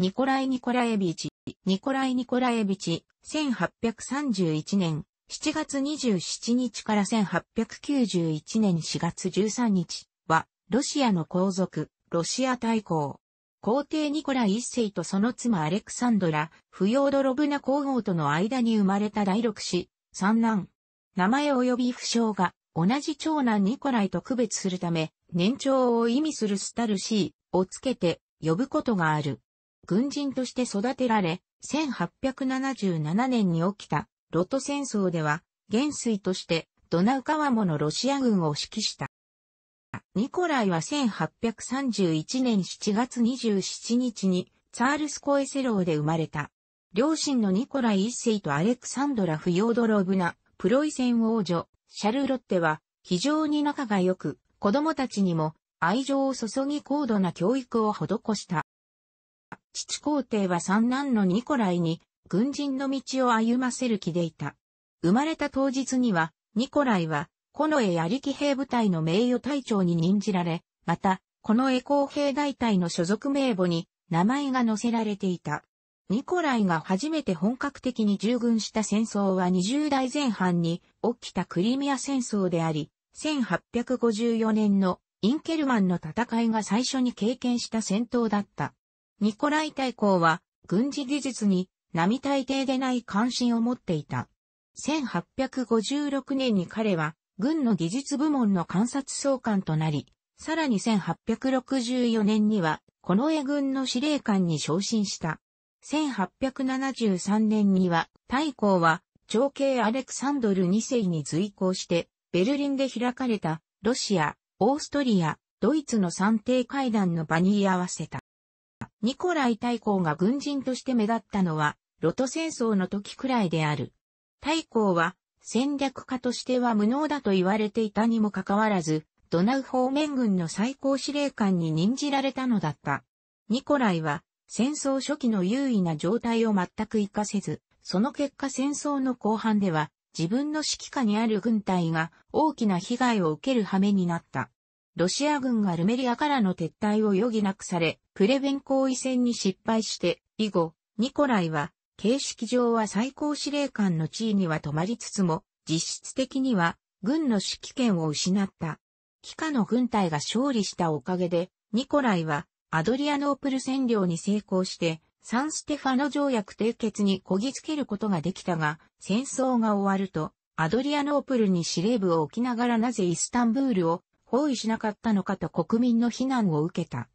ニコライ・ニコラエビチ、ニコライ・ニコラエビチ、1831年7月27日から1891年4月13日は、ロシアの皇族、ロシア大公。皇帝ニコライ一世とその妻アレクサンドラ、フヨードロブナ皇后との間に生まれた第六子、三男。名前及び不詳が、同じ長男ニコライと区別するため、年長を意味するスタルシーをつけて呼ぶことがある。軍人として育てられ、1877年に起きたロト戦争では、元帥としてドナウ川ものロシア軍を指揮した。ニコライは1831年7月27日にツァールスコエセローで生まれた。両親のニコライ一世とアレクサンドラ・フヨードロブナ、プロイセン王女、シャルロッテは非常に仲が良く、子供たちにも愛情を注ぎ高度な教育を施した。父皇帝は三男のニコライに軍人の道を歩ませる気でいた。生まれた当日には、ニコライは、この絵り騎兵部隊の名誉隊長に任じられ、また、この絵公兵大隊の所属名簿に名前が載せられていた。ニコライが初めて本格的に従軍した戦争は20代前半に起きたクリミア戦争であり、1854年のインケルマンの戦いが最初に経験した戦闘だった。ニコライ大公は、軍事技術に並大抵でない関心を持っていた。1856年に彼は、軍の技術部門の観察総監となり、さらに1864年には、この絵軍の司令官に昇進した。1873年には、大公は、長兄アレクサンドル2世に随行して、ベルリンで開かれた、ロシア、オーストリア、ドイツの三帝会談の場に居合わせた。ニコライ大公が軍人として目立ったのは、ロト戦争の時くらいである。大公は、戦略家としては無能だと言われていたにもかかわらず、ドナウ方面軍の最高司令官に任じられたのだった。ニコライは、戦争初期の優位な状態を全く活かせず、その結果戦争の後半では、自分の指揮下にある軍隊が大きな被害を受ける羽目になった。ロシア軍がルメリアからの撤退を余儀なくされ、プレベン行為戦に失敗して、以後、ニコライは、形式上は最高司令官の地位には止まりつつも、実質的には、軍の指揮権を失った。帰化の軍隊が勝利したおかげで、ニコライは、アドリアノープル占領に成功して、サンステファノ条約締結にこぎつけることができたが、戦争が終わると、アドリアノープルに司令部を置きながらなぜイスタンブールを包囲しなかったのかと国民の非難を受けた。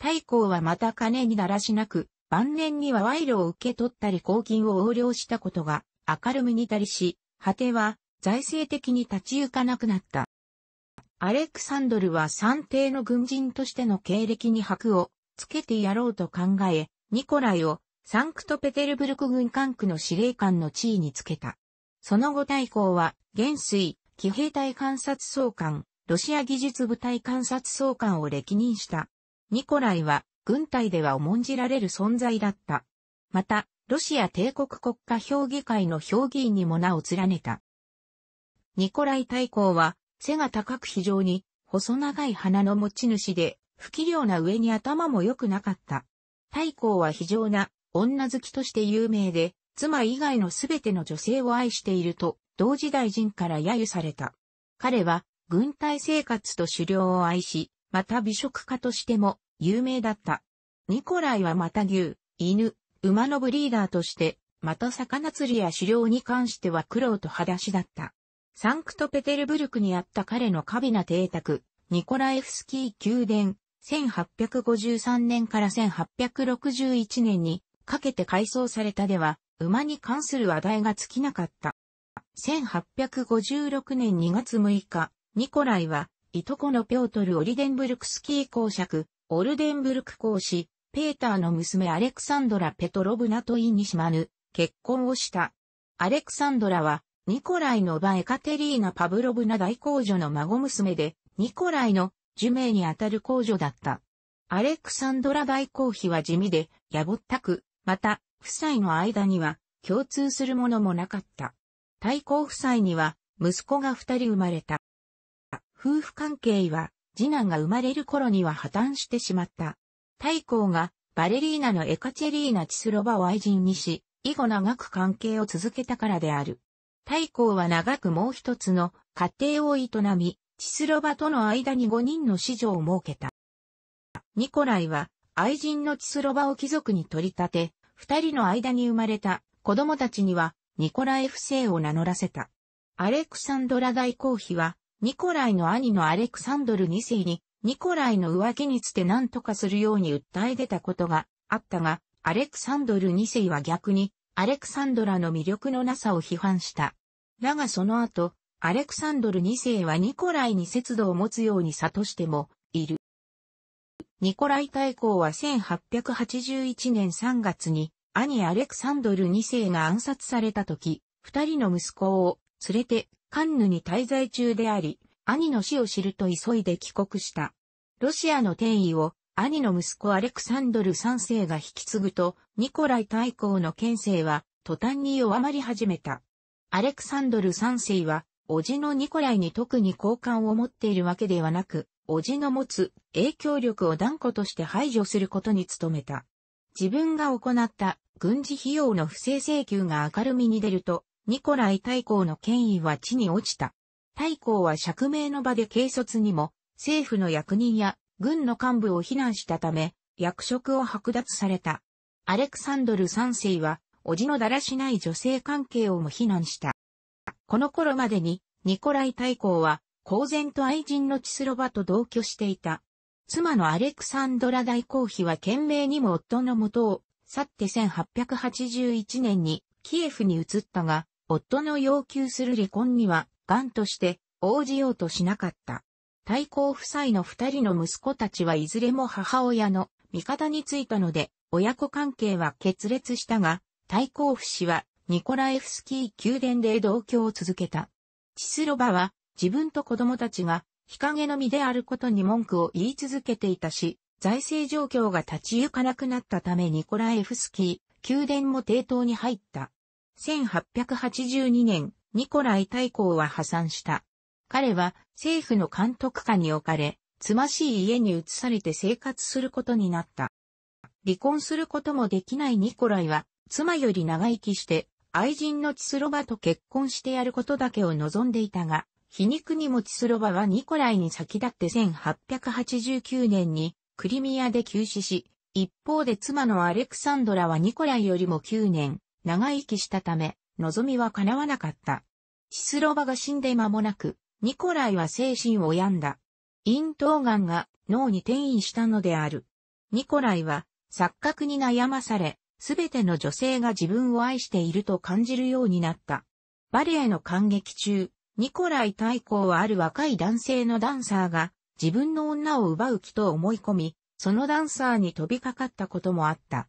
太閤はまた金にだらしなく、晩年には賄賂を受け取ったり公金を横領したことが明るみにたりし、果ては財政的に立ち行かなくなった。アレクサンドルは三帝の軍人としての経歴に箔をつけてやろうと考え、ニコライをサンクトペテルブルク軍管区の司令官の地位につけた。その後大公は、元帥、騎兵隊監察総監、ロシア技術部隊監察総監を歴任した。ニコライは、軍隊では重んじられる存在だった。また、ロシア帝国国家評議会の評議員にも名を連ねた。ニコライ大公は、背が高く非常に、細長い鼻の持ち主で、不器量な上に頭も良くなかった。太公は非常な女好きとして有名で、妻以外のすべての女性を愛していると、同時代人から揶揄された。彼は軍隊生活と狩猟を愛し、また美食家としても有名だった。ニコライはまた牛、犬、馬のブリーダーとして、また魚釣りや狩猟に関しては苦労と裸足だった。サンクトペテルブルクにあった彼の華美な邸宅、ニコライフスキー宮殿、1853年から1861年にかけて改装されたでは、馬に関する話題が尽きなかった。1856年2月6日、ニコライは、いとこのピョートル・オリデンブルクスキー公爵、オルデンブルク公使、ペーターの娘アレクサンドラ・ペトロブナとイニシマヌ、結婚をした。アレクサンドラは、ニコライの場エカテリーナ・パブロブナ大公女の孫娘で、ニコライの受命にあたる公女だった。アレクサンドラ大公妃は地味で、やぼったく、また、夫妻の間には、共通するものもなかった。大公夫妻には、息子が二人生まれた。夫婦関係は、次男が生まれる頃には破綻してしまった。太閤が、バレリーナのエカチェリーナ・チスロバを愛人にし、以後長く関係を続けたからである。太閤は長くもう一つの家庭を営み、チスロバとの間に5人の子女を設けた。ニコライは愛人のチスロバを貴族に取り立て、二人の間に生まれた子供たちにはニコライフ姓を名乗らせた。アレクサンドラ大公妃はニコライの兄のアレクサンドル2世に、ニコライの浮気につて何とかするように訴え出たことがあったが、アレクサンドル2世は逆に、アレクサンドラの魅力のなさを批判した。だがその後、アレクサンドル2世はニコライに節度を持つように諭しても、いる。ニコライ大公は1881年3月に、兄アレクサンドル2世が暗殺された時、二人の息子を連れてカンヌに滞在中であり、兄の死を知ると急いで帰国した。ロシアの転移を兄の息子アレクサンドル3世が引き継ぐと、ニコライ大公の権勢は途端に弱まり始めた。アレクサンドル3世は、叔父のニコライに特に好感を持っているわけではなく、叔父の持つ影響力を断固として排除することに努めた。自分が行った軍事費用の不正請求が明るみに出ると、ニコライ大公の権威は地に落ちた。大公は釈明の場で軽率にも、政府の役人や軍の幹部を非難したため、役職を剥奪された。アレクサンドル三世は、叔父のだらしない女性関係をも非難した。この頃までに、ニコライ大公は、公然と愛人のチスロバと同居していた。妻のアレクサンドラ大公妃は懸命にも夫の元を去って1881年にキエフに移ったが、夫の要求する離婚には、癌として応じようとしなかった。対抗夫妻の二人の息子たちはいずれも母親の味方についたので、親子関係は決裂したが、対抗夫氏はニコラエフスキー宮殿で同居を続けた。チスロバは自分と子供たちが日陰の身であることに文句を言い続けていたし、財政状況が立ち行かなくなったためニコラエフスキー宮殿も抵当に入った。1882年、ニコライ大公は破産した。彼は政府の監督下に置かれ、つましい家に移されて生活することになった。離婚することもできないニコライは、妻より長生きして、愛人のチスロバと結婚してやることだけを望んでいたが、皮肉にもチスロバはニコライに先立って1889年にクリミアで急死し、一方で妻のアレクサンドラはニコライよりも9年、長生きしたため、望みは叶わなかった。シスロバが死んで間もなく、ニコライは精神を病んだ。咽頭癌が脳に転移したのである。ニコライは錯覚に悩まされ、すべての女性が自分を愛していると感じるようになった。バレエの感激中、ニコライ対抗はある若い男性のダンサーが自分の女を奪う気と思い込み、そのダンサーに飛びかかったこともあった。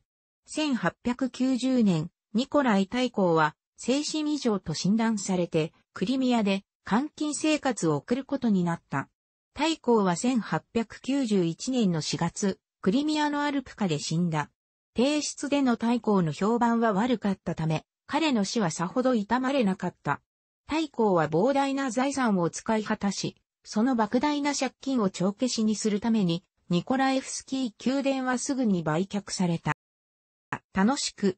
1890年、ニコライ大公は精神異常と診断されて、クリミアで監禁生活を送ることになった。大公は1891年の4月、クリミアのアルプカで死んだ。帝室での大公の評判は悪かったため、彼の死はさほど痛まれなかった。大公は膨大な財産を使い果たし、その莫大な借金を帳消しにするために、ニコライフスキー宮殿はすぐに売却された。楽しく、